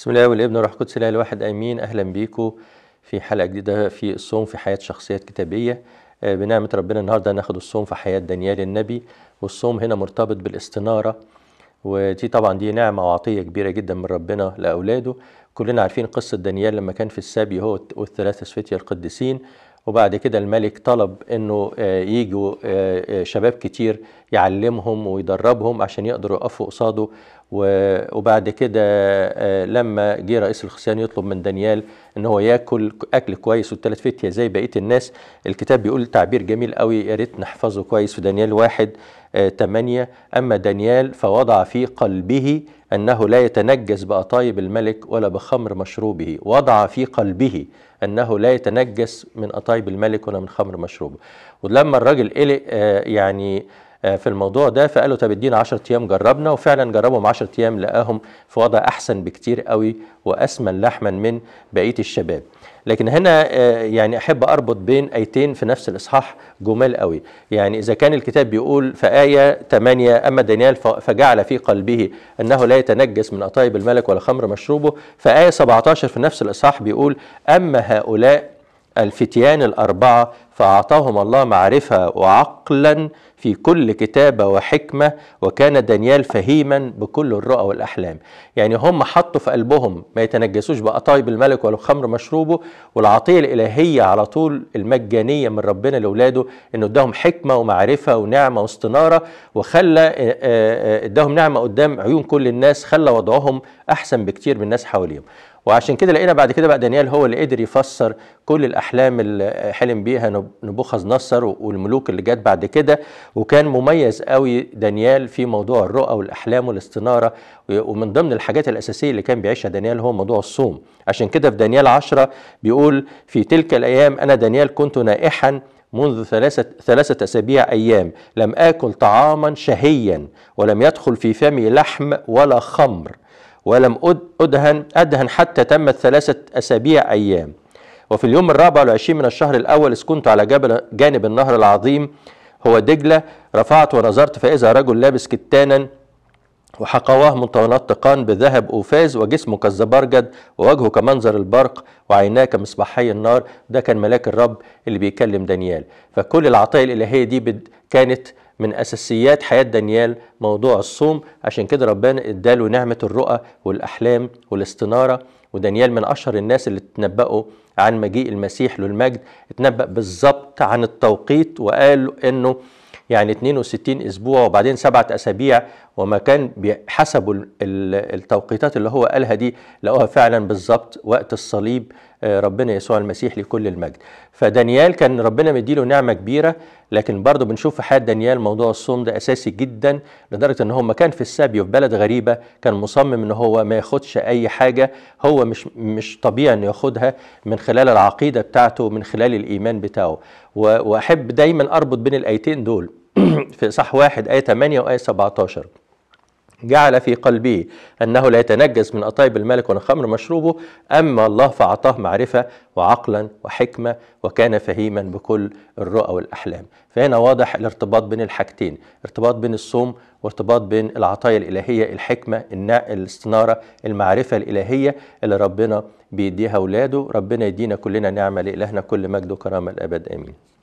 بسم الله والابن روح القدس الاله الواحد امين اهلا بيكم في حلقه جديده في الصوم في حياه شخصيات كتابيه آه، بنعمه ربنا النهارده ناخد الصوم في حياه دانيال النبي والصوم هنا مرتبط بالاستناره ودي طبعا دي نعمه وعطيه كبيره جدا من ربنا لاولاده كلنا عارفين قصه دانيال لما كان في السبي هو والثلاثه سفتيا القديسين وبعد كده الملك طلب انه آه، يجوا آه، آه، شباب كتير يعلمهم ويدربهم عشان يقدروا يقفوا قصاده وبعد كده لما جه رئيس الخصيان يطلب من دانيال ان هو ياكل اكل كويس والثلاث فتيه زي بقيه الناس الكتاب بيقول تعبير جميل قوي يا ريت نحفظه كويس في دانيال واحد 8 اما دانيال فوضع في قلبه أنه لا يتنجس بأطايب الملك ولا بخمر مشروبه وضع في قلبه أنه لا يتنجس من أطايب الملك ولا من خمر مشروبه ولما الراجل قلق آه، يعني آه، في الموضوع ده فقالوا طب ادينا 10 ايام جربنا وفعلا جربهم 10 ايام لقاهم في وضع احسن بكتير قوي واسمن لحما من بقيه الشباب لكن هنا آه، يعني احب اربط بين ايتين في نفس الاصحاح جمال قوي يعني اذا كان الكتاب بيقول في ايه 8 اما دانيال فجعل في قلبه انه لا يتنجس من اطايب الملك ولا خمر مشروبه فايه 17 في نفس الاصحاح بيقول اما هؤلاء الفتيان الاربعه فأعطاهم الله معرفة وعقلا في كل كتابة وحكمة وكان دانيال فهيما بكل الرؤى والأحلام يعني هم حطوا في قلبهم ما يتنجسوش بقطايب الملك ولا خمر مشروبه والعطية الإلهية على طول المجانية من ربنا لأولاده إنه إداهم حكمة ومعرفة ونعمة واستنارة وخلى إداهم نعمة قدام عيون كل الناس خلى وضعهم أحسن بكتير من الناس حواليهم وعشان كده لقينا بعد كده بقى دانيال هو اللي قدر يفسر كل الاحلام اللي حلم بيها نبوخذ نصر والملوك اللي جت بعد كده وكان مميز قوي دانيال في موضوع الرؤى والاحلام والاستناره ومن ضمن الحاجات الاساسيه اللي كان بيعيشها دانيال هو موضوع الصوم عشان كده في دانيال 10 بيقول في تلك الايام انا دانيال كنت نائحا منذ ثلاثة, ثلاثة أسابيع أيام لم آكل طعاما شهيا ولم يدخل في فمي لحم ولا خمر ولم أدهن أدهن حتى تمت ثلاثة أسابيع أيام وفي اليوم الرابع والعشرين من الشهر الأول اسكنت على جبل جانب النهر العظيم هو دجلة رفعت ونظرت فإذا رجل لابس كتانا وحقواه منطونات تقان بذهب أوفاز وجسمه كالزبرجد ووجهه كمنظر البرق وعيناه كمصباحي النار ده كان ملاك الرب اللي بيكلم دانيال فكل العطايا الإلهية دي كانت من اساسيات حياه دانيال موضوع الصوم عشان كده ربنا اداله نعمه الرؤى والاحلام والاستناره ودانيال من اشهر الناس اللي تنبأوا عن مجيء المسيح للمجد اتنبأ بالظبط عن التوقيت وقال انه يعني 62 اسبوع وبعدين سبعة اسابيع وما كان حسبوا التوقيتات اللي هو قالها دي لقوها فعلا بالظبط وقت الصليب آه، ربنا يسوع المسيح لكل المجد فدانيال كان ربنا مديله نعمة كبيرة لكن برضو بنشوف في حياة دانيال موضوع الصوم ده أساسي جدا لدرجة إن هو ما كان في السابي في بلد غريبة كان مصمم إن هو ما ياخدش أي حاجة هو مش مش طبيعي إنه ياخدها من خلال العقيدة بتاعته من خلال الإيمان بتاعه وأحب دايما أربط بين الآيتين دول في صح واحد آية 8 وآية 17 جعل في قلبه أنه لا يتنجس من أطايب الملك ولا خمر مشروبه أما الله فأعطاه معرفة وعقلا وحكمة وكان فهيما بكل الرؤى والأحلام فهنا واضح الارتباط بين الحاجتين ارتباط بين الصوم وارتباط بين العطايا الإلهية الحكمة الاستنارة المعرفة الإلهية اللي ربنا بيديها أولاده ربنا يدينا كلنا نعمة لإلهنا كل مجد وكرامة الأبد آمين